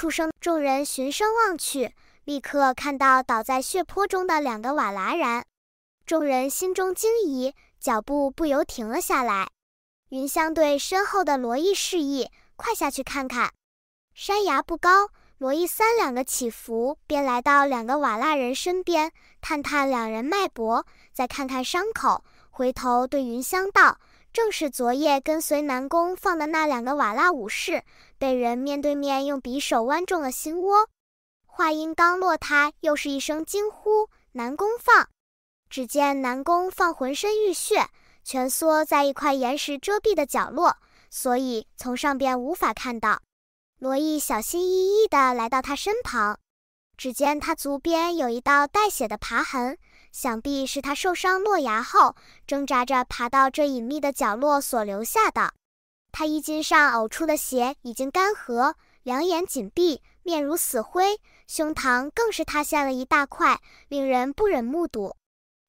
出声，众人循声望去，立刻看到倒在血泊中的两个瓦剌人。众人心中惊疑，脚步不由停了下来。云香对身后的罗毅示意：“快下去看看。”山崖不高，罗毅三两个起伏便来到两个瓦剌人身边，探探两人脉搏，再看看伤口，回头对云香道。正是昨夜跟随南宫放的那两个瓦剌武士，被人面对面用匕首剜中了心窝。话音刚落，他又是一声惊呼：“南宫放！”只见南宫放浑身浴血，蜷缩在一块岩石遮蔽的角落，所以从上边无法看到。罗毅小心翼翼地来到他身旁，只见他足边有一道带血的爬痕。想必是他受伤落崖后挣扎着爬到这隐秘的角落所留下的。他衣襟上呕出的血已经干涸，两眼紧闭，面如死灰，胸膛更是塌陷了一大块，令人不忍目睹。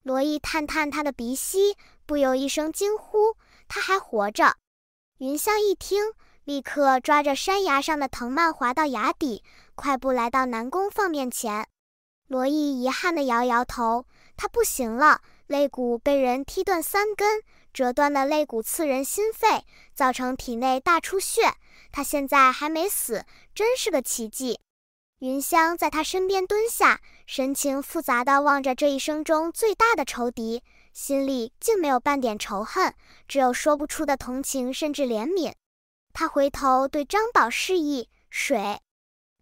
罗毅探探他的鼻息，不由一声惊呼：“他还活着！”云香一听，立刻抓着山崖上的藤蔓滑到崖底，快步来到南宫放面前。罗毅遗憾地摇摇头。他不行了，肋骨被人踢断三根，折断的肋骨刺人心肺，造成体内大出血。他现在还没死，真是个奇迹。云香在他身边蹲下，神情复杂的望着这一生中最大的仇敌，心里竟没有半点仇恨，只有说不出的同情，甚至怜悯。他回头对张宝示意水，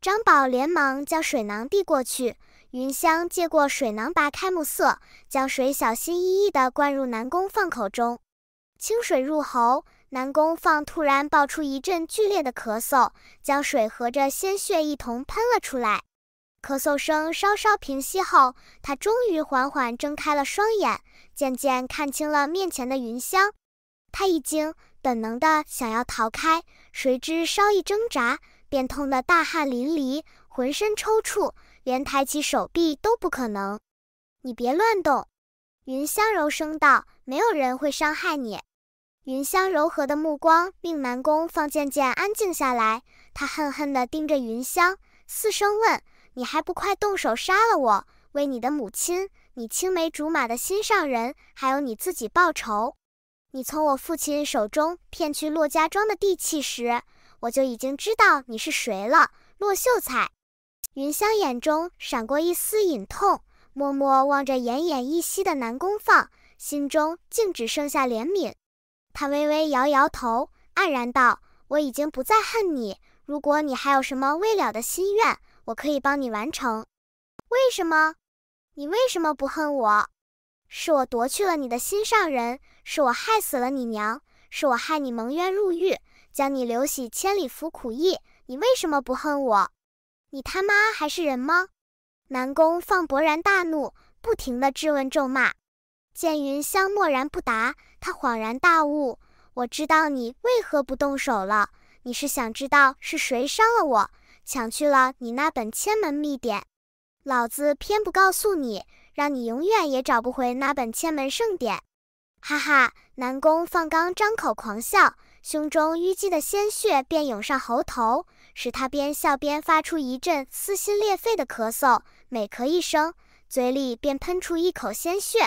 张宝连忙将水囊递过去。云香接过水囊，拔开木塞，将水小心翼翼地灌入南宫放口中。清水入喉，南宫放突然爆出一阵剧烈的咳嗽，将水和着鲜血一同喷了出来。咳嗽声稍稍平息后，他终于缓缓睁开了双眼，渐渐看清了面前的云香。他一惊，本能地想要逃开，谁知稍一挣扎，便痛得大汗淋漓，浑身抽搐。连抬起手臂都不可能，你别乱动。”云香柔声道，“没有人会伤害你。”云香柔和的目光令南宫放渐渐安静下来。他恨恨地盯着云香，四声问：“你还不快动手杀了我，为你的母亲、你青梅竹马的心上人，还有你自己报仇？你从我父亲手中骗去骆家庄的地契时，我就已经知道你是谁了，骆秀才。”云香眼中闪过一丝隐痛，默默望着奄奄一息的南宫放，心中竟只剩下怜悯。他微微摇摇头，黯然道：“我已经不再恨你。如果你还有什么未了的心愿，我可以帮你完成。”“为什么？你为什么不恨我？是我夺去了你的心上人，是我害死了你娘，是我害你蒙冤入狱，将你流徙千里服苦役。你为什么不恨我？”你他妈还是人吗？南宫放勃然大怒，不停的质问咒骂。见云香默然不答，他恍然大悟，我知道你为何不动手了。你是想知道是谁伤了我，抢去了你那本千门秘典。老子偏不告诉你，让你永远也找不回那本千门圣典。哈哈，南宫放刚张口狂笑。胸中淤积的鲜血便涌上喉头，使他边笑边发出一阵撕心裂肺的咳嗽。每咳一声，嘴里便喷出一口鲜血。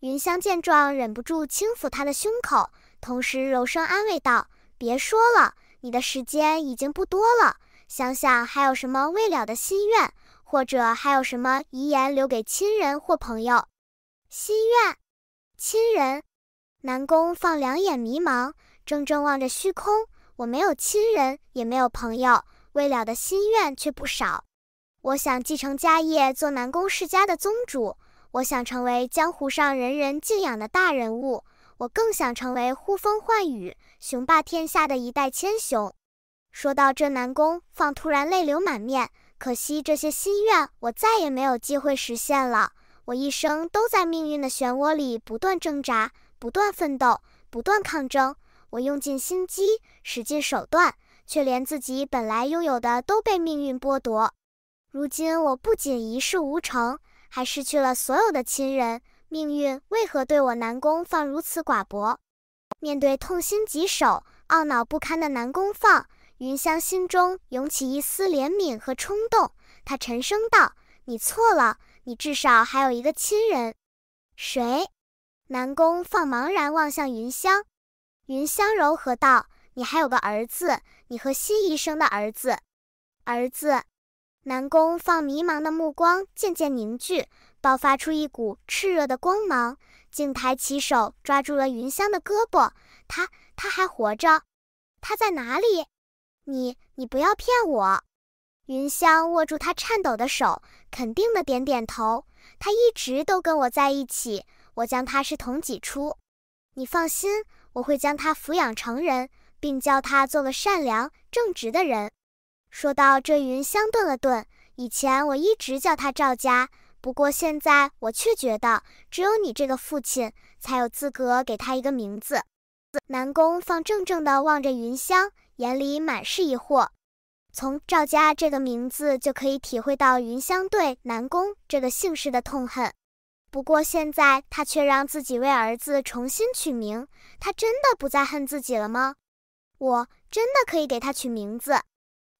云香见状，忍不住轻抚他的胸口，同时柔声安慰道：“别说了，你的时间已经不多了。想想还有什么未了的心愿，或者还有什么遗言留给亲人或朋友。”心愿，亲人。南宫放两眼迷茫。怔怔望着虚空，我没有亲人，也没有朋友，未了的心愿却不少。我想继承家业，做南宫世家的宗主；我想成为江湖上人人敬仰的大人物；我更想成为呼风唤雨、雄霸天下的一代千雄。说到这，南宫放突然泪流满面。可惜这些心愿，我再也没有机会实现了。我一生都在命运的漩涡里不断挣扎，不断奋斗，不断抗争。我用尽心机，使尽手段，却连自己本来拥有的都被命运剥夺。如今我不仅一事无成，还失去了所有的亲人。命运为何对我南宫放如此寡薄？面对痛心疾首、懊恼不堪的南宫放，云香心中涌起一丝怜悯和冲动。她沉声道：“你错了，你至少还有一个亲人。”谁？南宫放茫然望向云香。云香柔和道：“你还有个儿子，你和西医生的儿子。”儿子，南宫放迷茫的目光渐渐凝聚，爆发出一股炽热的光芒，竟抬起手抓住了云香的胳膊。他，他还活着？他在哪里？你，你不要骗我！云香握住他颤抖的手，肯定的点点头：“他一直都跟我在一起，我将他是同挤出。你放心。”我会将他抚养成人，并教他做个善良正直的人。说到这，云香顿了顿。以前我一直叫他赵家，不过现在我却觉得，只有你这个父亲才有资格给他一个名字。南宫放怔怔地望着云香，眼里满是疑惑。从赵家这个名字就可以体会到云香对南宫这个姓氏的痛恨。不过现在他却让自己为儿子重新取名，他真的不再恨自己了吗？我真的可以给他取名字？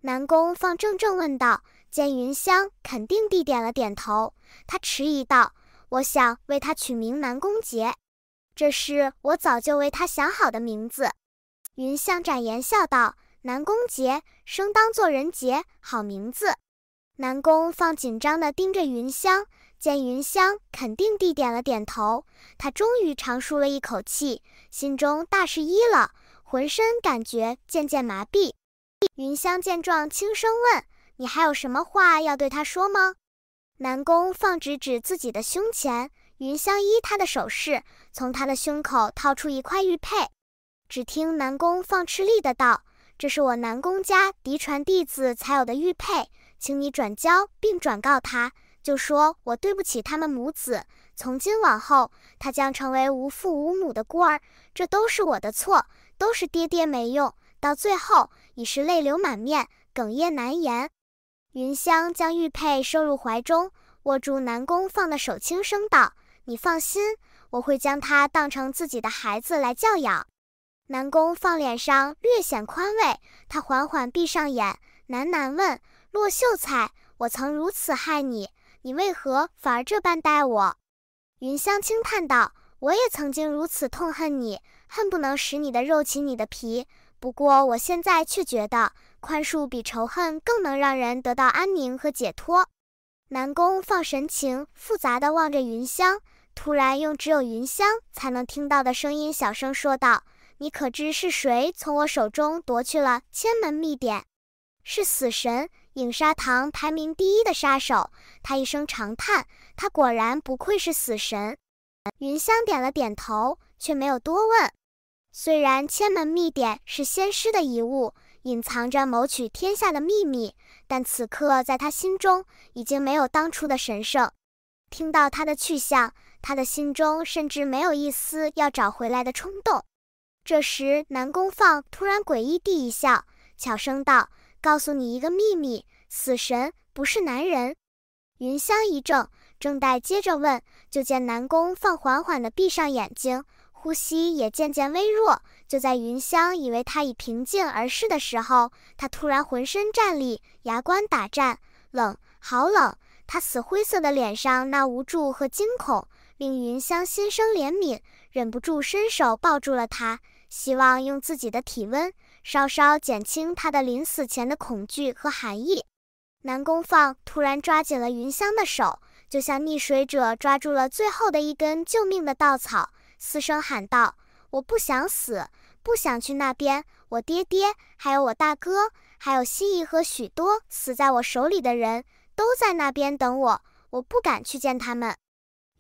南宫放怔怔问道。见云香肯定地点了点头，他迟疑道：“我想为他取名南宫杰，这是我早就为他想好的名字。”云香展颜笑道：“南宫杰，生当作人杰，好名字。”南宫放紧张地盯着云香。见云香肯定地点了点头，他终于长舒了一口气，心中大是一了，浑身感觉渐渐麻痹。云香见状，轻声问：“你还有什么话要对他说吗？”南宫放指指自己的胸前，云香依他的手势，从他的胸口掏出一块玉佩。只听南宫放吃力的道：“这是我南宫家嫡传弟子才有的玉佩，请你转交，并转告他。”就说我对不起他们母子，从今往后他将成为无父无母的孤儿，这都是我的错，都是爹爹没用。到最后已是泪流满面，哽咽难言。云香将玉佩收入怀中，握住南宫放的手，轻声道：“你放心，我会将他当成自己的孩子来教养。”南宫放脸上略显宽慰，他缓缓闭上眼，喃喃问：“骆秀才，我曾如此害你？”你为何反而这般待我？云香轻叹道：“我也曾经如此痛恨你，恨不能食你的肉，起你的皮。不过我现在却觉得，宽恕比仇恨更能让人得到安宁和解脱。”南宫放神情复杂的望着云香，突然用只有云香才能听到的声音小声说道：“你可知是谁从我手中夺去了千门秘典？是死神。”影沙堂排名第一的杀手，他一声长叹，他果然不愧是死神。云香点了点头，却没有多问。虽然千门秘典是先师的遗物，隐藏着谋取天下的秘密，但此刻在他心中，已经没有当初的神圣。听到他的去向，他的心中甚至没有一丝要找回来的冲动。这时，南宫放突然诡异地一笑，悄声道。告诉你一个秘密，死神不是男人。云香一怔，正待接着问，就见南宫放缓缓地闭上眼睛，呼吸也渐渐微弱。就在云香以为他已平静而逝的时候，他突然浑身战栗，牙关打颤，冷，好冷。他死灰色的脸上那无助和惊恐，令云香心生怜悯，忍不住伸手抱住了他，希望用自己的体温。稍稍减轻他的临死前的恐惧和寒意，南宫放突然抓紧了云香的手，就像溺水者抓住了最后的一根救命的稻草，嘶声喊道：“我不想死，不想去那边。我爹爹，还有我大哥，还有蜥蜴和许多死在我手里的人，都在那边等我。我不敢去见他们。”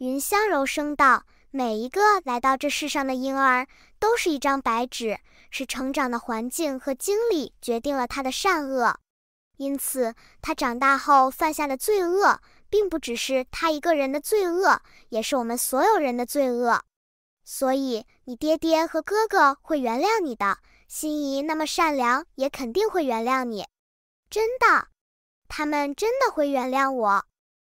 云香柔声道：“每一个来到这世上的婴儿，都是一张白纸。”是成长的环境和经历决定了他的善恶，因此他长大后犯下的罪恶，并不只是他一个人的罪恶，也是我们所有人的罪恶。所以你爹爹和哥哥会原谅你的，心仪那么善良，也肯定会原谅你。真的，他们真的会原谅我。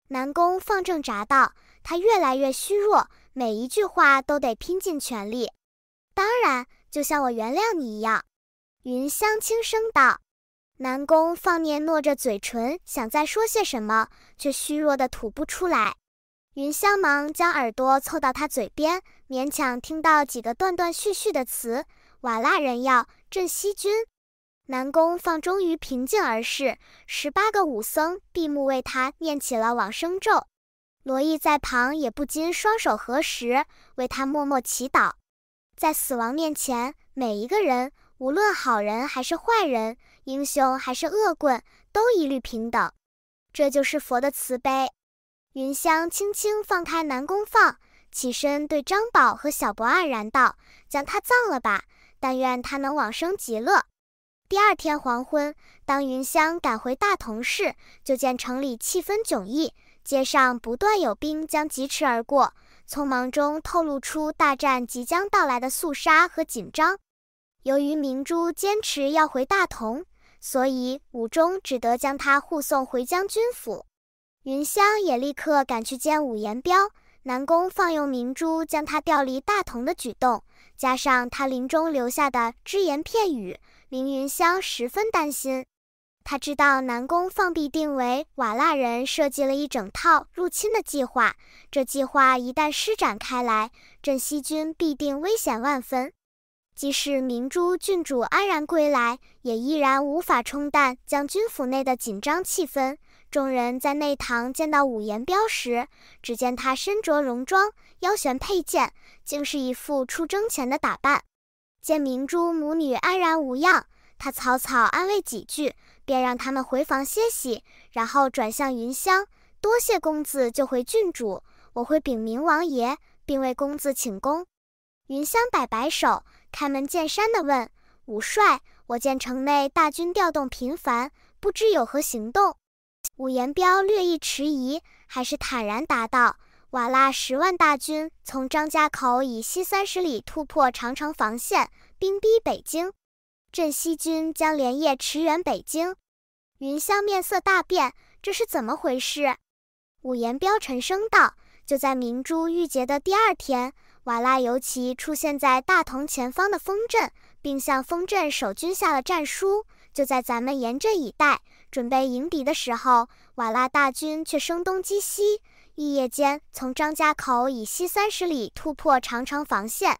南宫放正眨道，他越来越虚弱，每一句话都得拼尽全力。当然。就像我原谅你一样，云香轻声道。南宫放念诺着嘴唇，想再说些什么，却虚弱的吐不出来。云香忙将耳朵凑到他嘴边，勉强听到几个断断续续的词：“瓦剌人妖镇西军。”南宫放终于平静而逝。十八个武僧闭目为他念起了往生咒。罗毅在旁也不禁双手合十，为他默默祈祷。在死亡面前，每一个人，无论好人还是坏人，英雄还是恶棍，都一律平等。这就是佛的慈悲。云香轻轻放开南宫放，起身对张宝和小博黯然道：“将他葬了吧，但愿他能往生极乐。”第二天黄昏，当云香赶回大同市，就见城里气氛迥异，街上不断有兵将疾驰而过。匆忙中透露出大战即将到来的肃杀和紧张。由于明珠坚持要回大同，所以武忠只得将他护送回将军府。云香也立刻赶去见武延彪、南宫放，用明珠将他调离大同的举动，加上他临终留下的只言片语，凌云香十分担心。他知道南宫放必定为瓦剌人设计了一整套入侵的计划，这计划一旦施展开来，镇西军必定危险万分。即使明珠郡主安然归来，也依然无法冲淡将军府内的紧张气氛。众人在内堂见到武延彪时，只见他身着戎装，腰悬佩剑，竟是一副出征前的打扮。见明珠母女安然无恙，他草草安慰几句。便让他们回房歇息，然后转向云香，多谢公子，救回郡主，我会禀明王爷，并为公子请功。云香摆摆手，开门见山地问：“武帅，我见城内大军调动频繁，不知有何行动？”武延彪略一迟疑，还是坦然答道：“瓦剌十万大军从张家口以西三十里突破长城防线，兵逼北京。”镇西军将连夜驰援北京。云霄面色大变，这是怎么回事？五颜彪沉声道：“就在明珠遇劫的第二天，瓦剌尤其出现在大同前方的丰镇，并向丰镇守军下了战书。就在咱们严阵以待，准备迎敌的时候，瓦剌大军却声东击西，一夜间从张家口以西三十里突破长城防线。”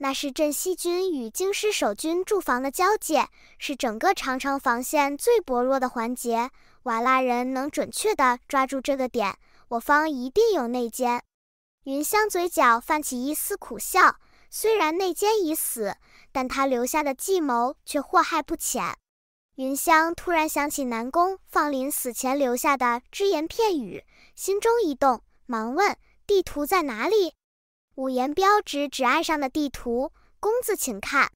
那是镇西军与京师守军驻防的交界，是整个长城防线最薄弱的环节。瓦剌人能准确地抓住这个点，我方一定有内奸。云香嘴角泛起一丝苦笑。虽然内奸已死，但他留下的计谋却祸害不浅。云香突然想起南宫放临死前留下的只言片语，心中一动，忙问：“地图在哪里？”五言彪指指案上的地图，公子请看。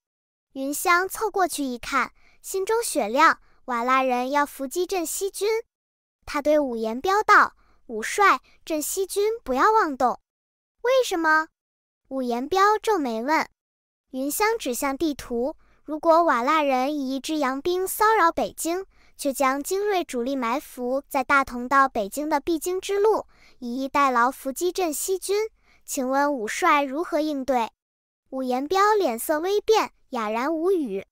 云香凑过去一看，心中雪亮：瓦剌人要伏击镇西军。他对五言彪道：“五帅，镇西军不要妄动。”“为什么？”五言彪皱眉问。云香指向地图：“如果瓦剌人以一支洋兵骚扰北京，却将精锐主力埋伏在大同到北京的必经之路，以逸待劳伏击镇西军。”请问武帅如何应对？武延彪脸色微变，哑然无语。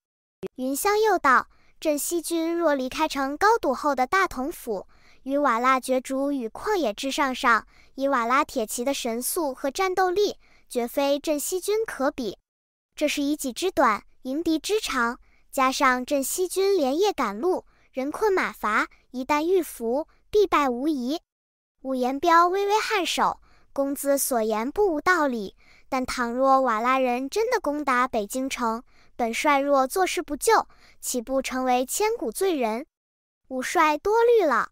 云香又道：“镇西军若离开城高堵后的大同府，与瓦剌角逐与旷野之上，上以瓦剌铁骑的神速和战斗力，绝非镇西军可比。这是以己之短迎敌之长，加上镇西军连夜赶路，人困马乏，一旦遇伏，必败无疑。”武延彪微微颔首。公子所言不无道理，但倘若瓦剌人真的攻打北京城，本帅若坐视不救，岂不成为千古罪人？武帅多虑了。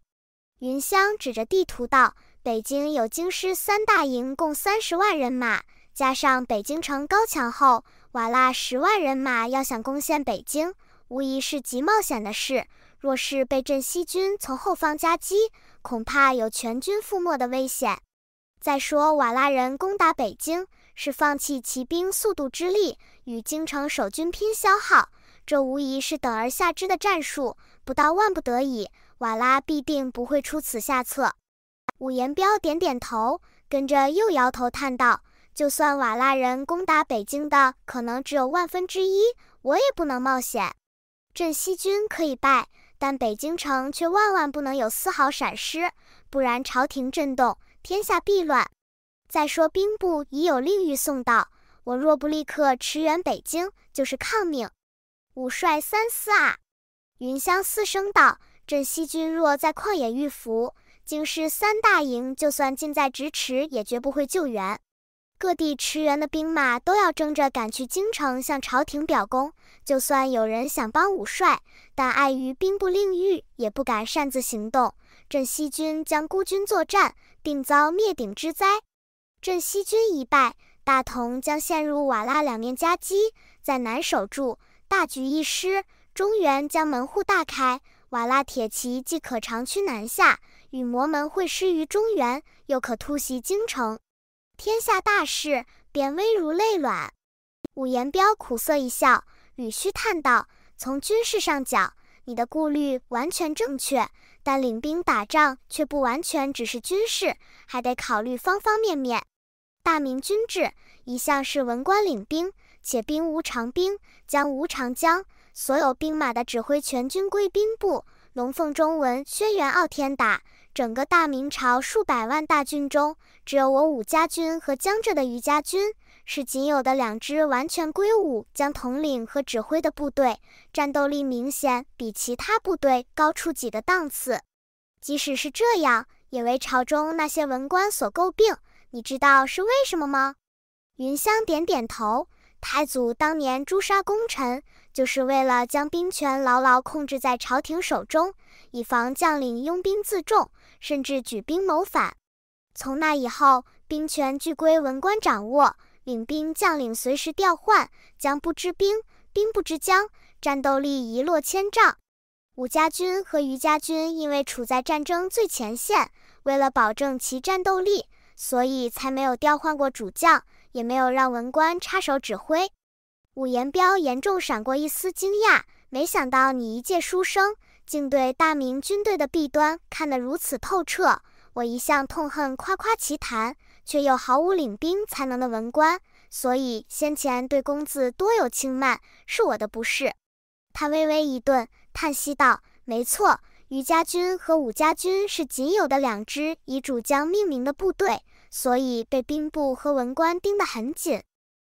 云香指着地图道：“北京有京师三大营，共三十万人马，加上北京城高墙后，瓦剌十万人马要想攻陷北京，无疑是极冒险的事。若是被镇西军从后方夹击，恐怕有全军覆没的危险。”再说瓦剌人攻打北京，是放弃骑兵速度之力，与京城守军拼消耗，这无疑是等而下之的战术。不到万不得已，瓦剌必定不会出此下策。武延彪点点头，跟着又摇头叹道：“就算瓦剌人攻打北京的可能只有万分之一，我也不能冒险。镇西军可以败，但北京城却万万不能有丝毫闪失，不然朝廷震动。”天下必乱。再说兵部已有令谕送到，我若不立刻驰援北京，就是抗命。武帅三思啊！云香四声道：“镇西军若在旷野遇伏，京师三大营就算近在咫尺，也绝不会救援。各地驰援的兵马都要争着赶去京城向朝廷表功。就算有人想帮武帅，但碍于兵部令谕，也不敢擅自行动。镇西军将孤军作战。”并遭灭顶之灾。镇西军一败，大同将陷入瓦剌两面夹击，在南守住大局一失，中原将门户大开，瓦剌铁骑即可长驱南下，与魔门会师于中原，又可突袭京城，天下大事便危如累卵。武延彪苦涩一笑，语虚叹道：“从军事上讲，你的顾虑完全正确。”但领兵打仗却不完全只是军事，还得考虑方方面面。大明军制一向是文官领兵，且兵无常兵，将无常将，所有兵马的指挥全军归兵部。龙凤中文，轩辕傲天打整个大明朝数百万大军中，只有我武家军和江浙的余家军。是仅有的两支完全归伍、将统领和指挥的部队，战斗力明显比其他部队高出几个档次。即使是这样，也为朝中那些文官所诟病。你知道是为什么吗？云香点点头。太祖当年诛杀功臣，就是为了将兵权牢牢控制在朝廷手中，以防将领拥兵自重，甚至举兵谋反。从那以后，兵权俱归文官掌握。领兵将领随时调换，将不知兵，兵不知将，战斗力一落千丈。武家军和余家军因为处在战争最前线，为了保证其战斗力，所以才没有调换过主将，也没有让文官插手指挥。武延彪严重闪过一丝惊讶，没想到你一介书生，竟对大明军队的弊端看得如此透彻。我一向痛恨夸夸其谈。却又毫无领兵才能的文官，所以先前对公子多有轻慢，是我的不是。他微微一顿，叹息道：“没错，于家军和武家军是仅有的两支以主将命名的部队，所以被兵部和文官盯得很紧。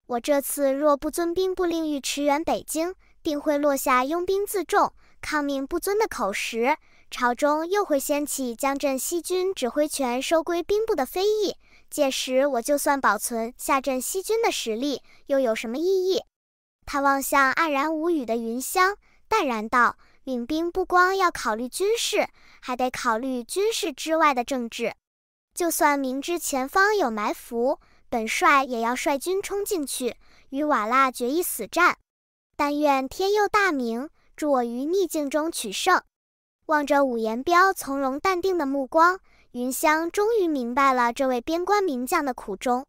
我这次若不遵兵部令欲驰援北京，定会落下拥兵自重、抗命不遵的口实；朝中又会掀起将镇西军指挥权收归兵部的非议。”届时我就算保存下镇西军的实力，又有什么意义？他望向黯然无语的云香，淡然道：“领兵不光要考虑军事，还得考虑军事之外的政治。就算明知前方有埋伏，本帅也要率军冲进去，与瓦剌决一死战。但愿天佑大明，助我于逆境中取胜。”望着五言彪从容淡定的目光。云香终于明白了这位边关名将的苦衷，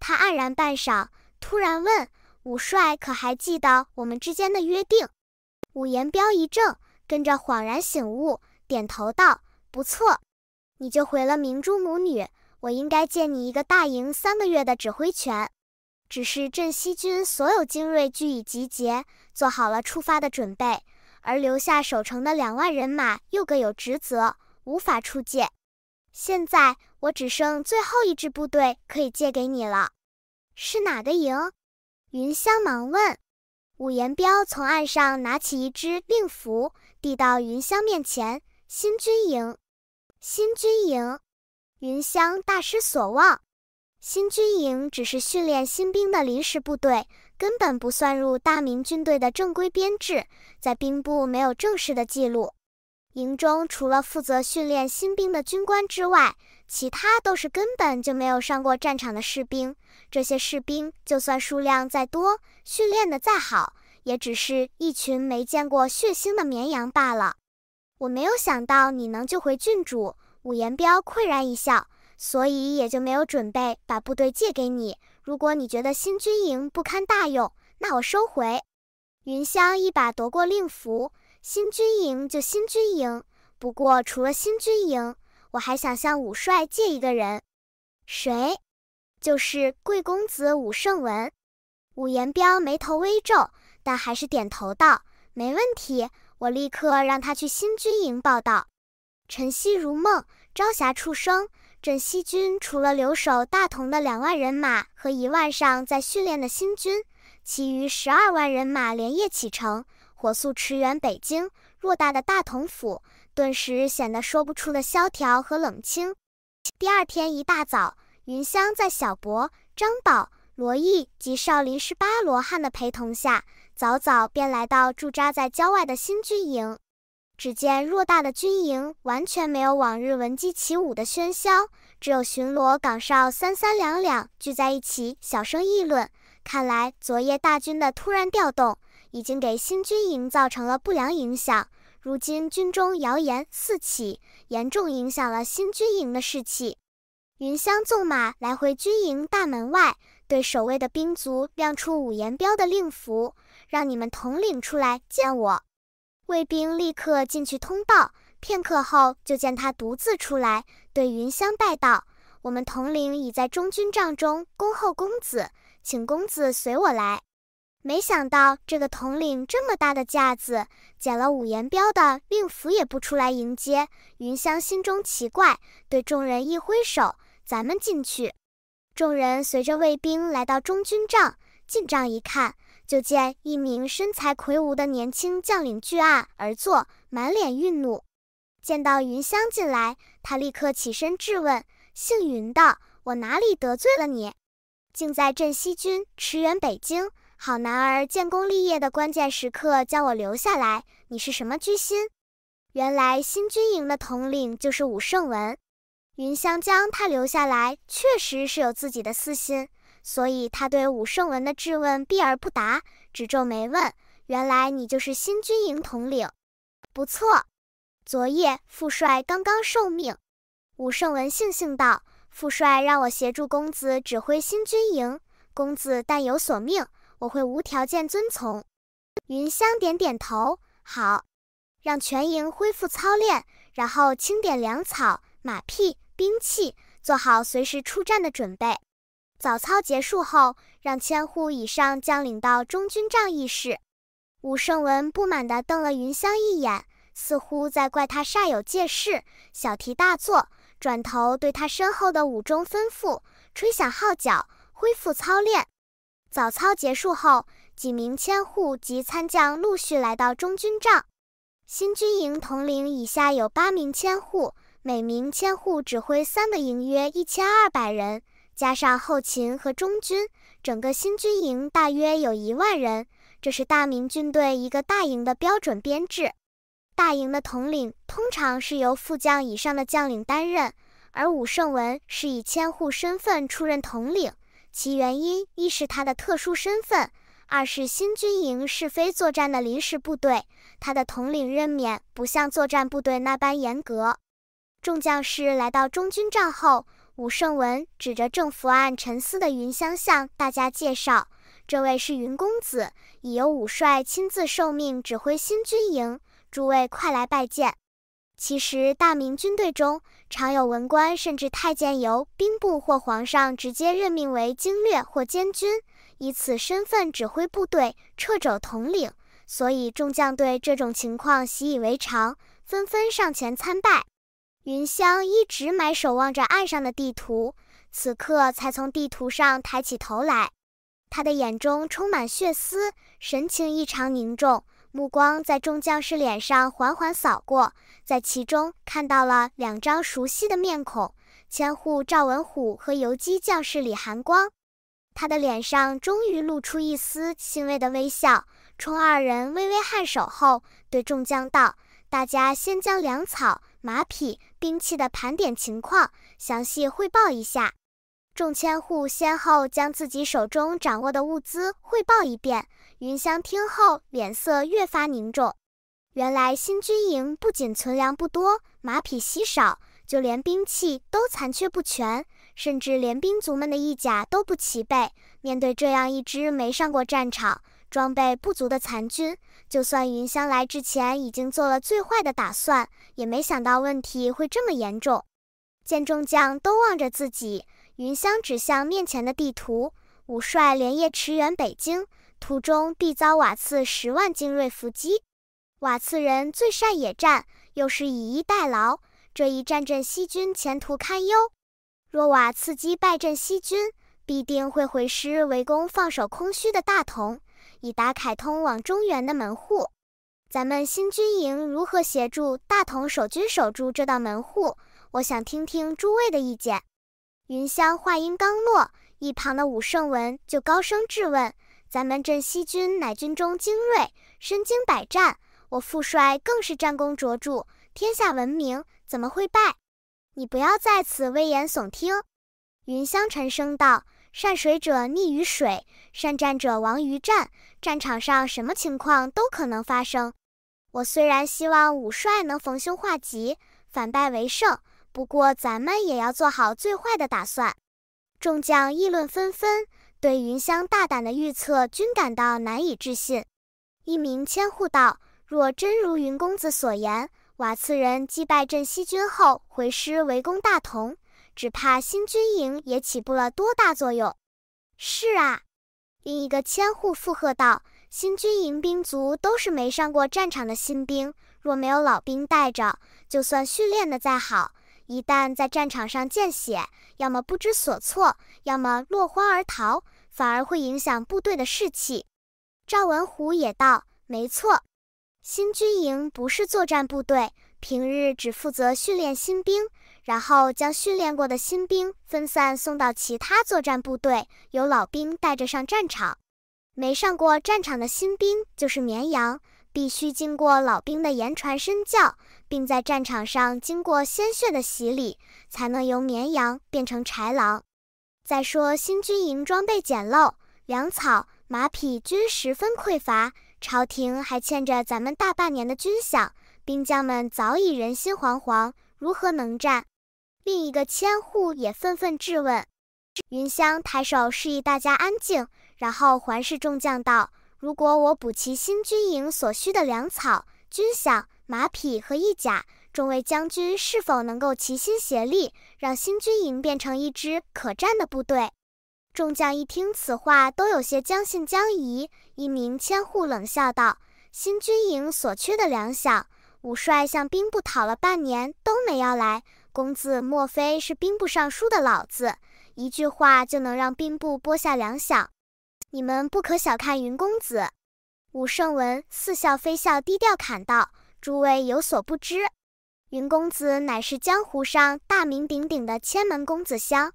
他黯然半晌，突然问：“武帅可还记得我们之间的约定？”武延彪一怔，跟着恍然醒悟，点头道：“不错，你就回了明珠母女。我应该借你一个大营三个月的指挥权。只是镇西军所有精锐俱已集结，做好了出发的准备，而留下守城的两万人马又各有职责，无法出界。”现在我只剩最后一支部队可以借给你了，是哪个营？云香忙问。五言彪从岸上拿起一支令符，递到云香面前。新军营，新军营。云香大失所望。新军营只是训练新兵的临时部队，根本不算入大明军队的正规编制，在兵部没有正式的记录。营中除了负责训练新兵的军官之外，其他都是根本就没有上过战场的士兵。这些士兵就算数量再多，训练的再好，也只是一群没见过血腥的绵羊罢了。我没有想到你能救回郡主，武延彪喟然一笑，所以也就没有准备把部队借给你。如果你觉得新军营不堪大用，那我收回。云香一把夺过令符。新军营就新军营，不过除了新军营，我还想向武帅借一个人，谁？就是贵公子武胜文。武延彪眉头微皱，但还是点头道：“没问题，我立刻让他去新军营报道。”晨曦如梦，朝霞初升，镇西军除了留守大同的两万人马和一万上在训练的新军，其余十二万人马连夜启程。火速驰援北京，偌大的大同府顿时显得说不出的萧条和冷清。第二天一大早，云香在小博、张宝、罗毅及少林十八罗汉的陪同下，早早便来到驻扎在郊外的新军营。只见偌大的军营完全没有往日闻鸡起舞的喧嚣，只有巡逻岗哨三三两两聚在一起小声议论。看来昨夜大军的突然调动。已经给新军营造成了不良影响。如今军中谣言四起，严重影响了新军营的士气。云香纵马来回军营大门外，对守卫的兵卒亮出五颜标的令符，让你们统领出来见我。卫兵立刻进去通报。片刻后，就见他独自出来，对云香拜道：“我们统领已在中军帐中恭候公子，请公子随我来。”没想到这个统领这么大的架子，捡了五言标的令符也不出来迎接。云香心中奇怪，对众人一挥手：“咱们进去。”众人随着卫兵来到中军帐，进帐一看，就见一名身材魁梧的年轻将领据案而坐，满脸愠怒。见到云香进来，他立刻起身质问：“姓云的，我哪里得罪了你？竟在镇西军驰援北京？”好男儿建功立业的关键时刻，叫我留下来，你是什么居心？原来新军营的统领就是武胜文，云香江他留下来确实是有自己的私心，所以他对武胜文的质问避而不答，只皱眉问：“原来你就是新军营统领，不错。昨夜副帅刚刚受命。”武胜文悻悻道：“副帅让我协助公子指挥新军营，公子但有所命。”我会无条件遵从。云香点点头，好，让全营恢复操练，然后清点粮草、马匹、兵器，做好随时出战的准备。早操结束后，让千户以上将领到中军帐议事。武胜文不满地瞪了云香一眼，似乎在怪他煞有介事、小题大做，转头对他身后的武忠吩咐：“吹响号角，恢复操练。”早操结束后，几名千户及参将陆续来到中军帐。新军营统领以下有八名千户，每名千户指挥三个营，约一千二百人，加上后勤和中军，整个新军营大约有一万人。这是大明军队一个大营的标准编制。大营的统领通常是由副将以上的将领担任，而武胜文是以千户身份出任统领。其原因一是他的特殊身份，二是新军营是非作战的临时部队，他的统领任免不像作战部队那般严格。众将士来到中军帐后，武胜文指着正伏案沉思的云香，向大家介绍：“这位是云公子，已由武帅亲自受命指挥新军营，诸位快来拜见。”其实，大明军队中常有文官甚至太监由兵部或皇上直接任命为经略或监军，以此身份指挥部队、掣肘统领。所以，众将对这种情况习以为常，纷纷上前参拜。云香一直埋首望着岸上的地图，此刻才从地图上抬起头来，他的眼中充满血丝，神情异常凝重。目光在众将士脸上缓缓扫过，在其中看到了两张熟悉的面孔：千户赵文虎和游击将士李寒光。他的脸上终于露出一丝欣慰的微笑，冲二人微微颔首后，对众将道：“大家先将粮草、马匹、兵器的盘点情况详细汇报一下。”众千户先后将自己手中掌握的物资汇报一遍。云香听后，脸色越发凝重。原来新军营不仅存粮不多，马匹稀少，就连兵器都残缺不全，甚至连兵卒们的衣甲都不齐备。面对这样一支没上过战场、装备不足的残军，就算云香来之前已经做了最坏的打算，也没想到问题会这么严重。见众将都望着自己，云香指向面前的地图：“武帅连夜驰援北京。”途中必遭瓦刺十万精锐伏击，瓦刺人最善野战，又是以逸待劳，这一战阵西军前途堪忧。若瓦刺击败阵西军，必定会回师围攻放守空虚的大同，以打开通往中原的门户。咱们新军营如何协助大同守军守住这道门户？我想听听诸位的意见。云香话音刚落，一旁的武圣文就高声质问。咱们镇西军乃军中精锐，身经百战。我副帅更是战功卓著，天下闻名，怎么会败？你不要在此危言耸听。”云香沉声道：“善水者溺于水，善战者亡于战。战场上什么情况都可能发生。我虽然希望武帅能逢凶化吉，反败为胜，不过咱们也要做好最坏的打算。”众将议论纷纷。对云香大胆的预测均感到难以置信。一名千户道：“若真如云公子所言，瓦剌人击败镇西军后回师围攻大同，只怕新军营也起不了多大作用。”“是啊。”另一个千户附和道：“新军营兵卒都是没上过战场的新兵，若没有老兵带着，就算训练的再好。”一旦在战场上见血，要么不知所措，要么落荒而逃，反而会影响部队的士气。赵文虎也道：“没错，新军营不是作战部队，平日只负责训练新兵，然后将训练过的新兵分散送到其他作战部队，由老兵带着上战场。没上过战场的新兵就是绵羊。”必须经过老兵的言传身教，并在战场上经过鲜血的洗礼，才能由绵羊变成豺狼。再说新军营装备简陋，粮草、马匹均十分匮乏，朝廷还欠着咱们大半年的军饷，兵将们早已人心惶惶，如何能战？另一个千户也愤愤质问。云香抬手示意大家安静，然后环视众将道。如果我补齐新军营所需的粮草、军饷、马匹和义甲，众位将军是否能够齐心协力，让新军营变成一支可战的部队？众将一听此话，都有些将信将疑。一名千户冷笑道：“新军营所缺的粮饷，武帅向兵部讨了半年都没要来。公子莫非是兵部尚书的老子？一句话就能让兵部拨下粮饷？”你们不可小看云公子，武胜文似笑非笑，低调侃道：“诸位有所不知，云公子乃是江湖上大名鼎鼎的千门公子香。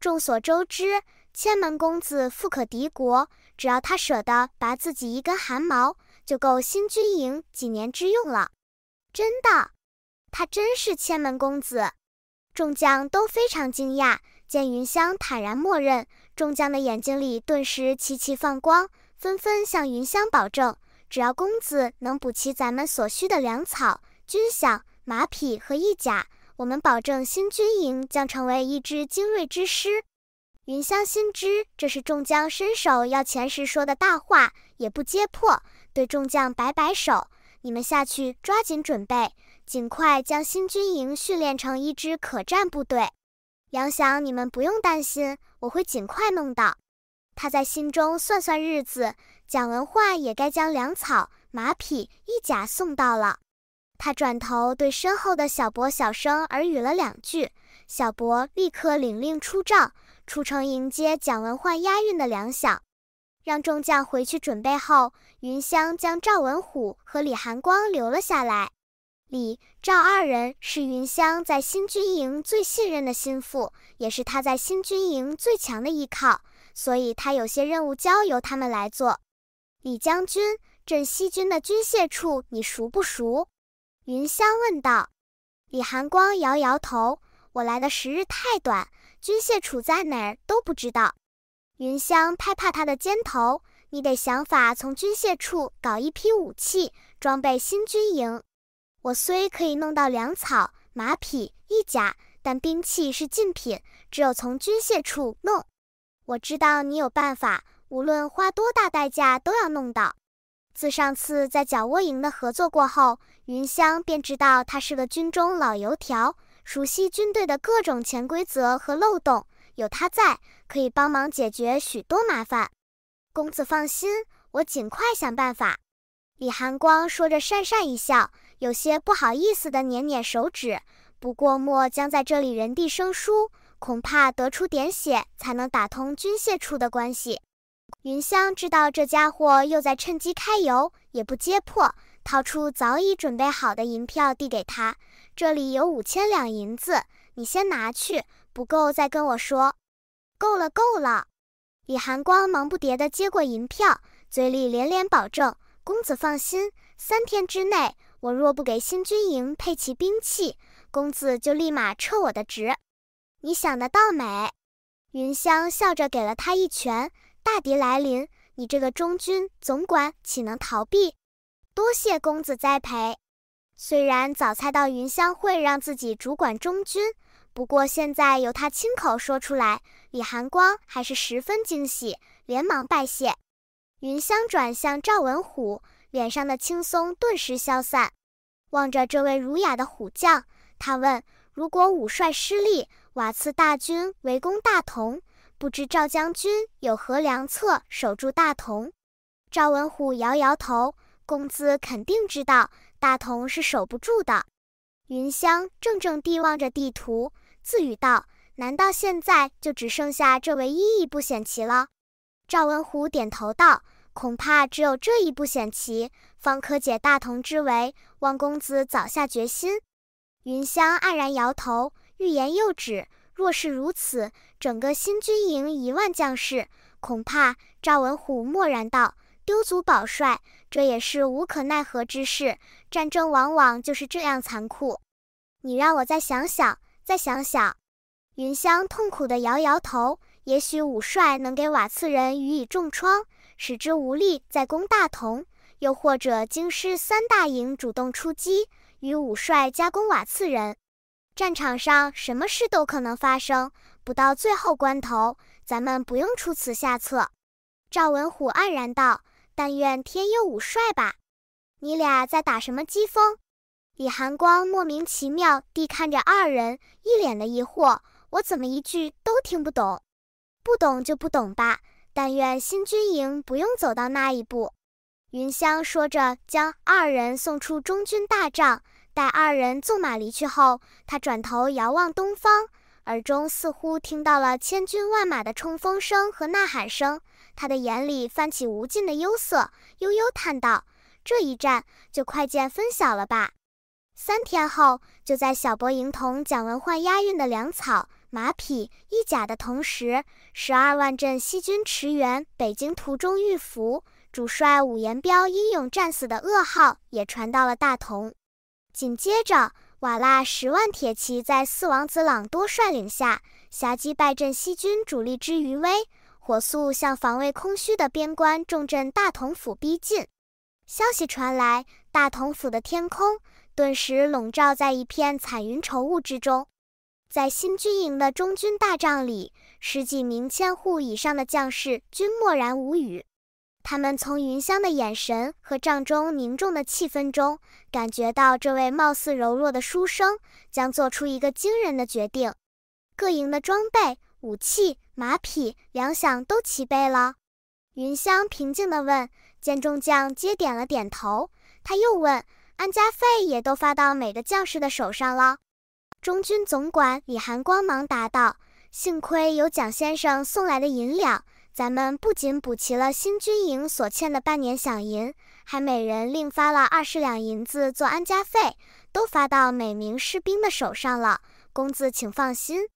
众所周知，千门公子富可敌国，只要他舍得拔自己一根汗毛，就够新军营几年之用了。真的，他真是千门公子。”众将都非常惊讶，见云香坦然默认。众将的眼睛里顿时齐齐放光，纷纷向云香保证：只要公子能补齐咱们所需的粮草、军饷、马匹和义甲，我们保证新军营将成为一支精锐之师。云香心知这是众将伸手要钱时说的大话，也不揭破，对众将摆摆手：“你们下去抓紧准备，尽快将新军营训练成一支可战部队。杨祥，你们不用担心。”我会尽快弄到。他在心中算算日子，蒋文焕也该将粮草、马匹一甲送到了。他转头对身后的小博小声耳语了两句，小博立刻领令出帐，出城迎接蒋文焕押运的粮饷。让众将回去准备后，云香将赵文虎和李寒光留了下来。李、赵二人是云香在新军营最信任的心腹，也是他在新军营最强的依靠，所以他有些任务交由他们来做。李将军，镇西军的军械处你熟不熟？云香问道。李寒光摇摇头：“我来的时日太短，军械处在哪儿都不知道。”云香拍拍他的肩头：“你得想法从军械处搞一批武器，装备新军营。”我虽可以弄到粮草、马匹、衣甲，但兵器是禁品，只有从军械处弄。我知道你有办法，无论花多大代价都要弄到。自上次在角窝营的合作过后，云香便知道他是个军中老油条，熟悉军队的各种潜规则和漏洞。有他在，可以帮忙解决许多麻烦。公子放心，我尽快想办法。”李寒光说着，讪讪一笑。有些不好意思的捻捻手指，不过莫将在这里人地生疏，恐怕得出点血才能打通军械处的关系。云香知道这家伙又在趁机揩油，也不揭破，掏出早已准备好的银票递给他：“这里有五千两银子，你先拿去，不够再跟我说。”“够了，够了！”李寒光忙不迭的接过银票，嘴里连连保证：“公子放心，三天之内。”我若不给新军营配齐兵器，公子就立马撤我的职。你想的倒美。云香笑着给了他一拳。大敌来临，你这个中军总管岂能逃避？多谢公子栽培。虽然早猜到云香会让自己主管中军，不过现在由他亲口说出来，李寒光还是十分惊喜，连忙拜谢。云香转向赵文虎，脸上的轻松顿时消散。望着这位儒雅的虎将，他问：“如果武帅失利，瓦剌大军围攻大同，不知赵将军有何良策守住大同？”赵文虎摇摇头：“公子肯定知道，大同是守不住的。”云香怔怔地望着地图，自语道：“难道现在就只剩下这唯一一步险棋了？”赵文虎点头道。恐怕只有这一步险棋，方可解大同之围。望公子早下决心。云香黯然摇头，欲言又止。若是如此，整个新军营一万将士，恐怕……赵文虎默然道：“丢卒保帅，这也是无可奈何之事。战争往往就是这样残酷。”你让我再想想，再想想。云香痛苦地摇摇头。也许武帅能给瓦刺人予以重创。使之无力再攻大同，又或者京师三大营主动出击，与武帅夹攻瓦刺人。战场上什么事都可能发生，不到最后关头，咱们不用出此下策。”赵文虎黯然道，“但愿天佑武帅吧。”你俩在打什么机锋？李寒光莫名其妙地看着二人，一脸的疑惑：“我怎么一句都听不懂？不懂就不懂吧。”但愿新军营不用走到那一步。云香说着，将二人送出中军大帐。待二人纵马离去后，他转头遥望东方，耳中似乎听到了千军万马的冲锋声和呐喊声。他的眼里泛起无尽的忧色，悠悠叹道：“这一战，就快见分晓了吧。”三天后，就在小博营同蒋文焕押运的粮草。马匹一甲的同时，十二万镇西军驰援北京途中遇伏，主帅武延彪英勇战死的噩耗也传到了大同。紧接着，瓦剌十万铁骑在四王子朗多率领下，袭击败镇西军主力之余威，火速向防卫空虚的边关重镇大同府逼近。消息传来，大同府的天空顿时笼罩在一片彩云愁雾之中。在新军营的中军大帐里，十几名千户以上的将士均默然无语。他们从云香的眼神和帐中凝重的气氛中，感觉到这位貌似柔弱的书生将做出一个惊人的决定。各营的装备、武器、马匹、粮饷都齐备了。云香平静地问，见众将皆点了点头，他又问，安家费也都发到每个将士的手上了。中军总管李涵光忙答道：“幸亏有蒋先生送来的银两，咱们不仅补齐了新军营所欠的半年饷银，还每人另发了二十两银子做安家费，都发到每名士兵的手上了。公子，请放心。”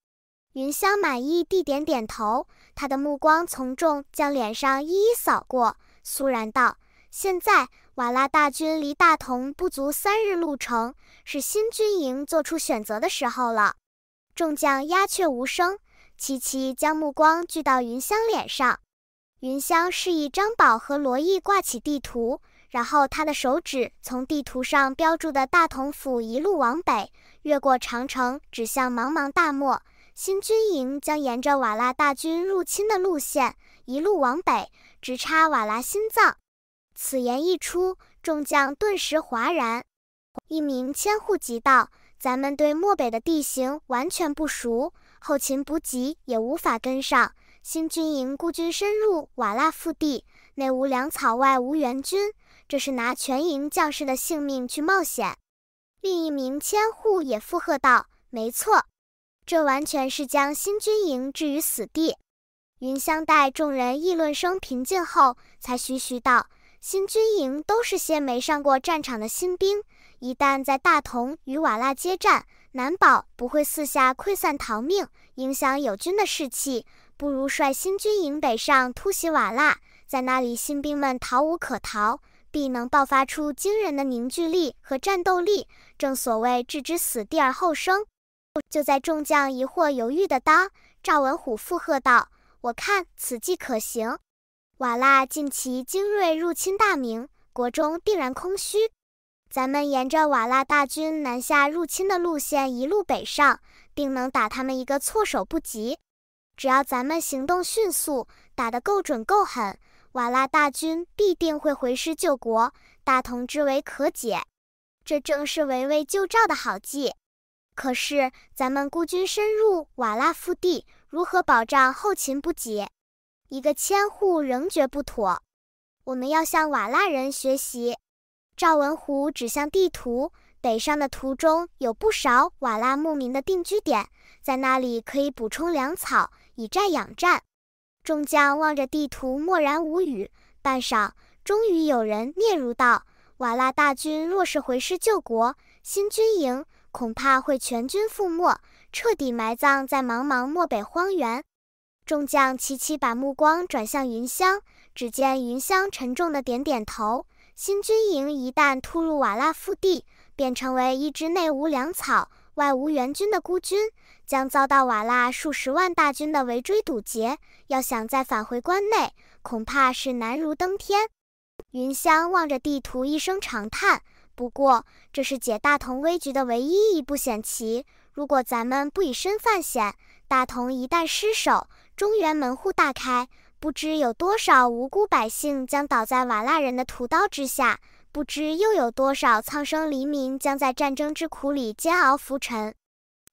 云香满意地点点头，他的目光从众将脸上一一扫过，肃然道：“现在。”瓦剌大军离大同不足三日路程，是新军营做出选择的时候了。众将鸦雀无声，齐齐将目光聚到云香脸上。云香示意张宝和罗毅挂起地图，然后他的手指从地图上标注的大同府一路往北，越过长城，指向茫茫大漠。新军营将沿着瓦剌大军入侵的路线一路往北，直插瓦剌心脏。此言一出，众将顿时哗然。一名千户急道：“咱们对漠北的地形完全不熟，后勤补给也无法跟上。新军营孤军深入瓦剌腹地，内无粮草，外无援军，这是拿全营将士的性命去冒险。”另一名千户也附和道：“没错，这完全是将新军营置于死地。”云香待众人议论声平静后，才徐徐道。新军营都是些没上过战场的新兵，一旦在大同与瓦剌接战，难保不会四下溃散逃命，影响友军的士气。不如率新军营北上突袭瓦剌，在那里新兵们逃无可逃，必能爆发出惊人的凝聚力和战斗力。正所谓置之死地而后生。就在众将疑惑犹豫的当，赵文虎附和道：“我看此计可行。”瓦剌尽其精锐入侵大明，国中定然空虚。咱们沿着瓦剌大军南下入侵的路线一路北上，定能打他们一个措手不及。只要咱们行动迅速，打得够准够狠，瓦剌大军必定会回师救国，大同之围可解。这正是围魏救赵的好计。可是，咱们孤军深入瓦剌腹地，如何保障后勤补给？一个千户仍觉不妥，我们要向瓦剌人学习。赵文虎指向地图，北上的途中有不少瓦剌牧民的定居点，在那里可以补充粮草，以战养战。众将望着地图，默然无语。半晌，终于有人嗫嚅道：“瓦剌大军若是回师救国，新军营恐怕会全军覆没，彻底埋葬在茫茫漠北荒原。”众将齐齐把目光转向云香，只见云香沉重的点点头。新军营一旦突入瓦剌腹地，便成为一支内无粮草、外无援军的孤军，将遭到瓦剌数十万大军的围追堵截。要想再返回关内，恐怕是难如登天。云香望着地图，一声长叹。不过，这是解大同危局的唯一一步险棋。如果咱们不以身犯险，大同一旦失守，中原门户大开，不知有多少无辜百姓将倒在瓦剌人的屠刀之下，不知又有多少苍生黎民将在战争之苦里煎熬浮沉。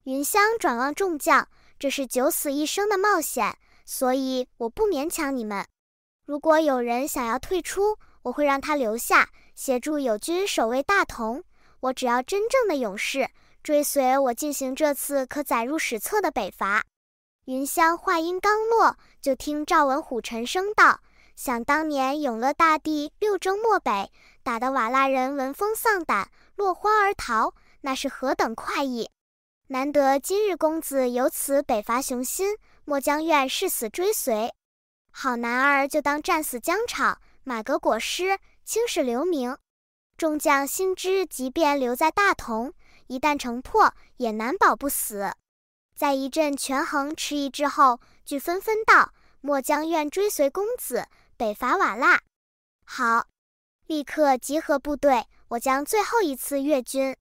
云香转望众将，这是九死一生的冒险，所以我不勉强你们。如果有人想要退出，我会让他留下，协助友军守卫大同。我只要真正的勇士，追随我进行这次可载入史册的北伐。云香话音刚落，就听赵文虎沉声道：“想当年永乐大帝六征漠北，打得瓦剌人闻风丧胆，落荒而逃，那是何等快意！难得今日公子有此北伐雄心，末将愿誓死追随。好男儿就当战死疆场，马革裹尸，青史留名。众将心知，即便留在大同，一旦城破，也难保不死。”在一阵权衡迟疑之后，聚纷纷道：“末将愿追随公子，北伐瓦剌。”好，立刻集合部队。我将最后一次越军。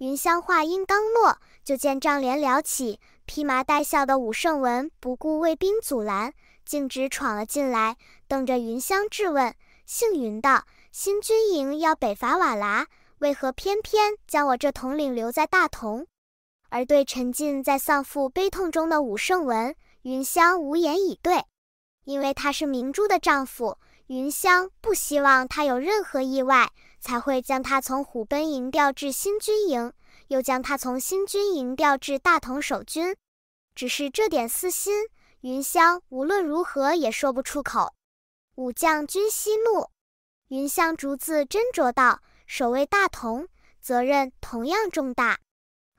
云香话音刚落，就见帐帘撩起，披麻戴孝的武胜文不顾卫兵阻拦，径直闯了进来，瞪着云香质问：“姓云的，新军营要北伐瓦剌，为何偏偏将我这统领留在大同？”而对沉浸在丧父悲痛中的武圣文，云香无言以对，因为他是明珠的丈夫，云香不希望他有任何意外，才会将他从虎贲营调至新军营，又将他从新军营调至大同守军。只是这点私心，云香无论如何也说不出口。武将军息怒，云香逐字斟酌道：“守卫大同，责任同样重大。”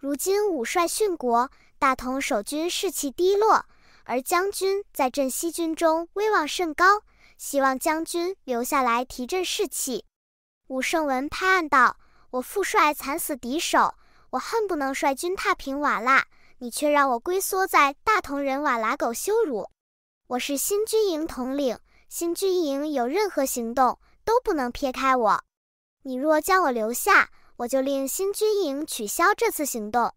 如今武帅殉国，大同守军士气低落，而将军在镇西军中威望甚高，希望将军留下来提振士气。武胜文拍案道：“我父帅惨死敌手，我恨不能率军踏平瓦剌，你却让我龟缩在大同人瓦剌狗羞辱。我是新军营统领，新军营有任何行动都不能撇开我。你若将我留下。”我就令新军营取消这次行动。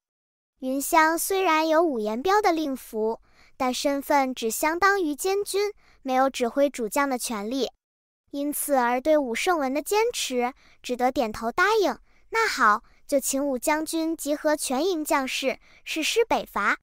云香虽然有五延彪的令符，但身份只相当于监军，没有指挥主将的权利，因此而对武胜文的坚持只得点头答应。那好，就请武将军集合全营将士，誓师北伐。